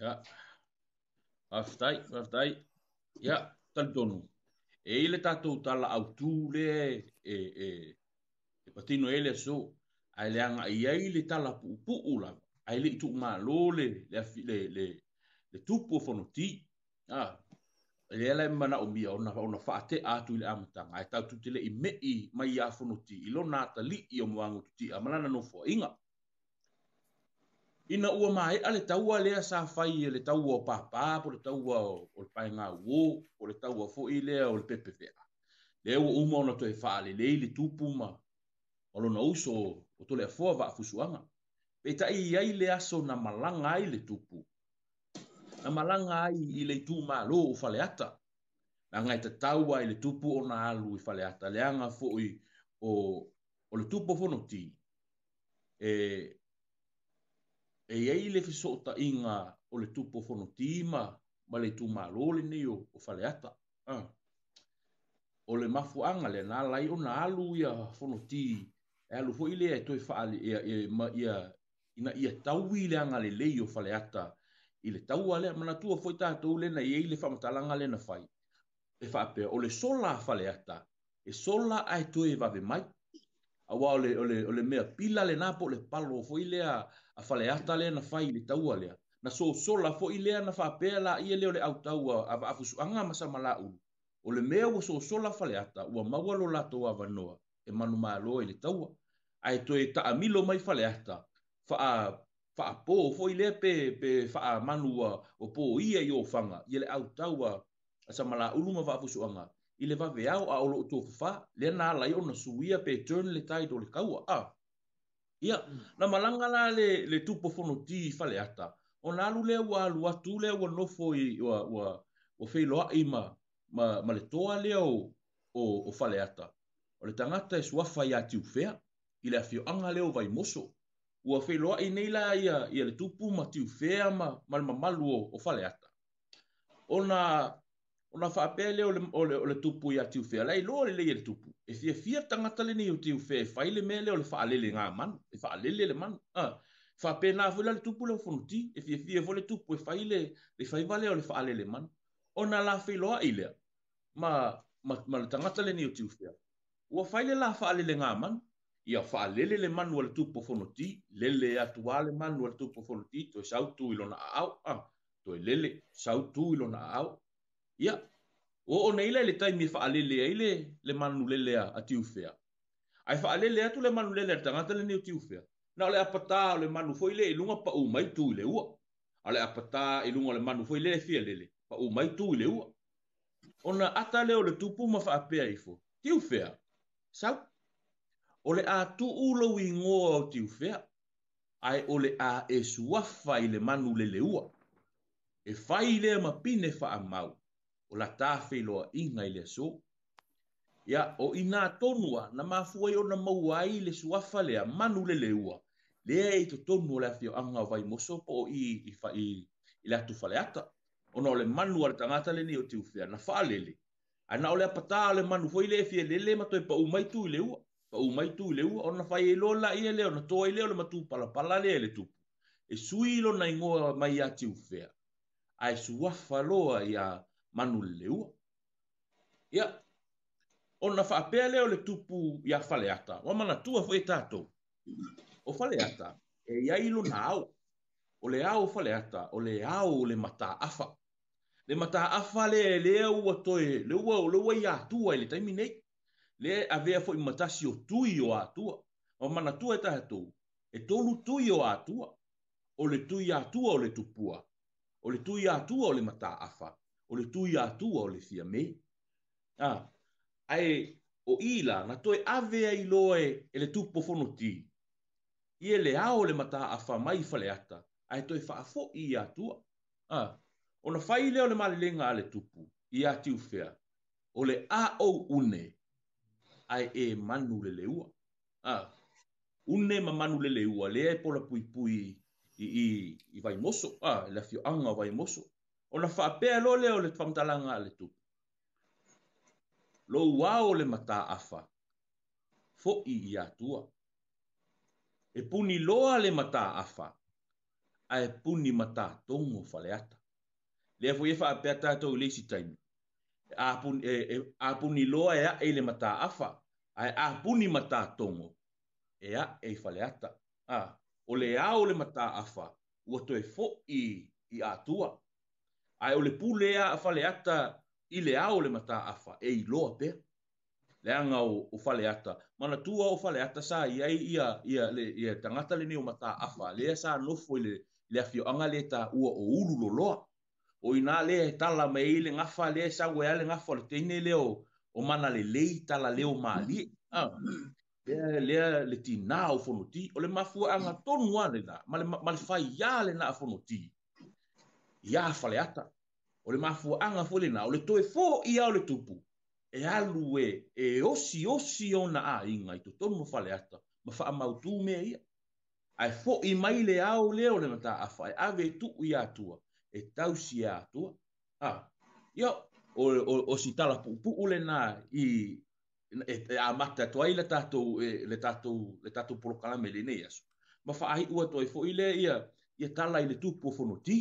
Yeah. Aftai, aftai. Ya, yeah. tal tonu. E ile tatou tala au tū le e, e, e patino ele so. Ai le anga i ai le tala pu pu ula. Ai le tu ma lo le le le le, le tu pu fono ti. Ah. Le ala e mana o mia ona ona fa te a tu le amta. Ai tau tu te le i me i mai ia fono ti. I lo nata li i o muango tu ti. Amana no fo inga. ina ua mai ale taua lea sa fai le taua o papa po le taua o le painga wo o le taua fo i lea o le pepefea le ua uma ona toe faalelei le tupu ma o lona uso o tole afoa vaafusuaga pe taʻi ai le aso na malaga ai le tupu na malaga ai i le itumālō o fale ata na gai tatau ai le tupu ona alu i fale faleata leaga foʻi o o le tupu o fonoti e e ei le fiso o ta inga o le tupo fono tima, ma le tu maroli ni o, o fale ata. O le mafu anga le nā lai o nā alu ia fono ti, e alu fo ile e toi faali, e, ma, ia, ina ia taui le anga le lei o fale ata, i le tau ale, mana tua foi tātou le na iei le langa le na fai. E whaapea, o le sola fale ata, e sola ai toi vave mai, aua o le, o le, o le mea pila lenā po o le palo foʻi lea afaleata lea na fai le taua lea na sosola foʻi lea na faapea laia e lea o le autau a vaafusuaga ma samalaʻulu o le mea ua sosola ata ua maua lo latou avanoa e manumāloa i le taua ae toe taʻamilo mai faleata faa faapō foʻi lea pe pe faamanu o pō ia i ōfaga ia e le autau a samalaʻulu ma vaafusuaga i le vaveao a o loo tofafā lea na alai ona suia pe turn le taido le kaua a ia mm. na malaga la le le tupofonotī faleata ona alu lea ua alu atu lea ua nofo i ua ua ua feiloaʻi ma ma ma le toa lea o o, o faleata o le tagata e suafa iā tiufea i le afioaga lea o vaimoso ua feiloaʻi nei la ia ia le tupu ma tiufea ma ma le mamalu o, o faleata ona ona fa pele o le o tupu ia tiu fe lai lo le le tupu e fia fia tanga tale ni tiu fe faile mele o le e fa lele nga man e fa lele le man ah fa pena fu le tupu le fonti e fia fia vo le tupu e faile le fai vale o le fa lele man ona la fe lo ile ma ma, ma le tanga tale ni tiu fe ua faile la fa lele nga man ia fa lele le man o le tupu fonti lele e atuale man o tupu fonti to sautu ilona au ah to lele sautu ilona au ia ua ona ila le taimi e faalele ai le le manulelea a tiufea ae faalele atu le manulelea le tagata lenei o tiufea na o le apatā o le manu foi lea i e, luga paʻu mai tu i le ua a le apatā i e, luga o le manu foi lea le fia lele paʻu mai tu i le ua ona ata lea o le tupu ma faapea i fo tiufea sau o le a tuu lou igoa o tiufea ae o le a esuafa i le manu lele ua e fai lea ma pine faamau o la tafeiloa inga i le aso ia o ina tonua na mafua i ona maua ai le suafa lea manu lele ua lea i totonu o le afioaga o vaimoso po o i i fa i i le atufaleata ona o le manu a le tagata lenei o tiufea na faalele ana o le apatā o le manu foi le efia lele matoe paʻū mai tu i le ua paʻū mai tu i le ua ona fai ai e loa laia e lea ona toa i lea o le palapala lea i le tupu e sui lona igoa mai iā tiufea ae suafa loa iā manulelua ia ona faapea lea o le tupu iā faleata ua manatua foi e tatou o faleata e iai lona ao o le ao faleata o le ao o le mataafa le mataafa le lea ua toe le ua le ua ya atua i le taimi nei le avea foʻi matasi o tui o atua o manatua e tatou e tolu tui o atua o le tui atua o le tupua o le tui atua o le mataafa o le tui atua o le thia me. A, ai, o ila, na toi avea i loe e le tupo fono ti. I e le ao le mata a wha mai fale ata, ai toi wha afo i atua. A, o na fai leo le male lenga a le tupu, i ati ufea, o le a o une, ai e manu le leua. A, une ma manu le leua, le e pola pui pui i, i, i, i vai moso, a, le fio anga vai moso o na whaapea lo leo le whamtalanga le tu. Lo wao le mata afa, fo i i atua. E puni loa le mata afa, a e puni mata tongo faleata. Lea fo iefa apea tātou lisi taimi. E, e a puni loa e a e le mata afa, a e a puni mata tongo, e a e faleata. A, ah, o le a o le mata afa, ua to e fo i i atua. ae o le pule a ata i le ao le mataafa e iloa pea le anga o, o faleata mana tua o fale ata sa ia ia ia le ia tangata le o mataafa le sa nofo le le afioaga lē taʻua o ulu loloa o inā lea e tala mai le gafa lea e sauea le gafa o le teine lea o, o mana lelei tala lea o malie ah. lea lea le tinā o fonotī o le mafuaaga tonu a lenā ma le faiā lenā a fonotī ia fale ata o le mafua anga fo na o le toe fo i au le tupu e alu e e osi osi ona a inga i tutonu mo fale ata ma faa mautu mea ia ai fo i mai le au leo le mata a fai e ave tu i atua e tau si atua a ia o, o, o si tala pu pu ule na i e, e a mata tu ai le tatu e, le tatu le tatu porokalame le ne ia ma faa hi ua toi fo i le ia ia tala i le tupu fono ti